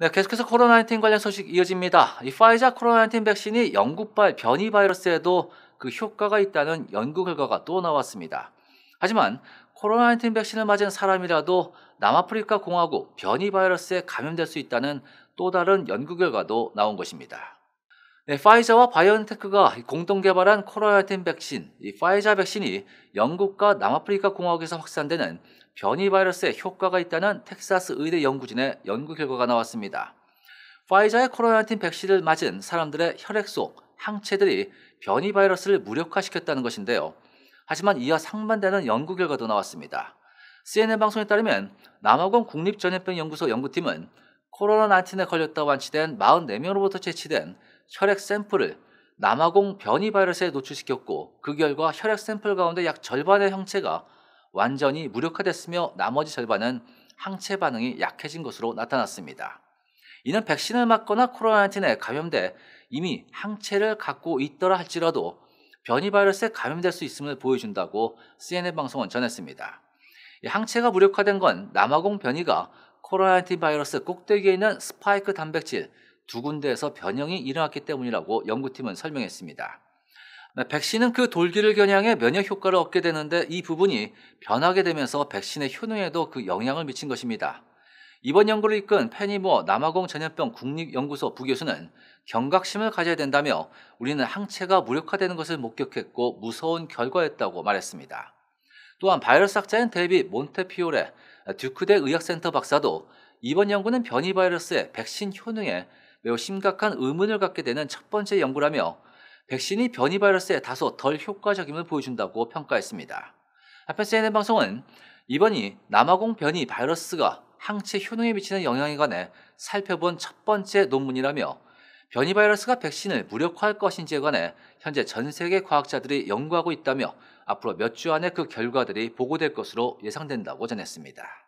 네, 계속해서 코로나19 관련 소식 이어집니다. 이 파이자 코로나19 백신이 영국발 변이 바이러스에도 그 효과가 있다는 연구 결과가 또 나왔습니다. 하지만 코로나19 백신을 맞은 사람이라도 남아프리카 공화국 변이 바이러스에 감염될 수 있다는 또 다른 연구 결과도 나온 것입니다. 네, 파이자와 바이온테크가 공동 개발한 코로나19 백신, 이 파이자 백신이 영국과 남아프리카 공화국에서 확산되는 변이 바이러스에 효과가 있다는 텍사스 의대 연구진의 연구 결과가 나왔습니다. 파이자의 코로나19 백신을 맞은 사람들의 혈액 속 항체들이 변이 바이러스를 무력화시켰다는 것인데요. 하지만 이와 상반되는 연구 결과도 나왔습니다. CNN 방송에 따르면 남아공 국립전염병연구소 연구팀은 코로나19에 걸렸다 고 완치된 44명으로부터 채취된 혈액 샘플을 남아공 변이 바이러스에 노출시켰고 그 결과 혈액 샘플 가운데 약 절반의 형체가 완전히 무력화됐으며 나머지 절반은 항체 반응이 약해진 것으로 나타났습니다. 이는 백신을 맞거나 코로나19에 감염돼 이미 항체를 갖고 있더라 할지라도 변이 바이러스에 감염될 수 있음을 보여준다고 CNN 방송은 전했습니다. 항체가 무력화된 건 남아공 변이가 코로나19 바이러스 꼭대기에 있는 스파이크 단백질 두 군데에서 변형이 일어났기 때문이라고 연구팀은 설명했습니다. 네, 백신은 그 돌기를 겨냥해 면역 효과를 얻게 되는데 이 부분이 변하게 되면서 백신의 효능에도 그 영향을 미친 것입니다. 이번 연구를 이끈 페니모 남아공 전염병 국립연구소 부교수는 경각심을 가져야 된다며 우리는 항체가 무력화되는 것을 목격했고 무서운 결과였다고 말했습니다. 또한 바이러스 학자인 데이비 몬테피오레 듀크대 의학센터 박사도 이번 연구는 변이 바이러스의 백신 효능에 매우 심각한 의문을 갖게 되는 첫 번째 연구라며 백신이 변이 바이러스에 다소 덜 효과적임을 보여준다고 평가했습니다. 한편 CNN 방송은 이번이 남아공 변이 바이러스가 항체 효능에 미치는 영향에 관해 살펴본 첫 번째 논문이라며 변이 바이러스가 백신을 무력화할 것인지에 관해 현재 전 세계 과학자들이 연구하고 있다며 앞으로 몇 주 안에 그 결과들이 보고될 것으로 예상된다고 전했습니다.